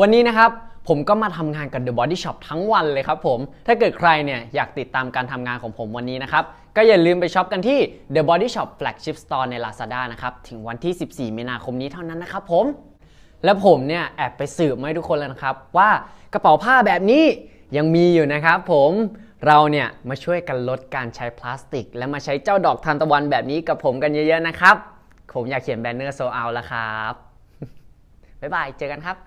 วันนี้นะครับ ผมก็มาทำงานกับ The Body Shop ทั้งวันเลยครับผมถ้าเกิดใครเนี่ยอยากติดตามการทำงานของผมวันนี้นะครับ ก็อย่าลืมไปช็อปกันที่ The Body Shop Flagship Store ใน Lazada นะครับ ถึงวันที่ 14มีนาคมนี้เท่านั้นนะครับผม และผมเนี่ยแอบไปสืบมาให้ทุกคนแล้วนะครับ ว่ากระเป๋าผ้าแบบนี้ยังมีอยู่นะครับผมเราเนี่ยมาช่วยกันลดการใช้พลาสติก และมาใช้เจ้าดอกทานตะวันแบบนี้กับผมกันเยอะๆนะครับ ผมอยากเขียนแบนเนอร์โซเอาละครับบ๊ายบายเจอกันครับ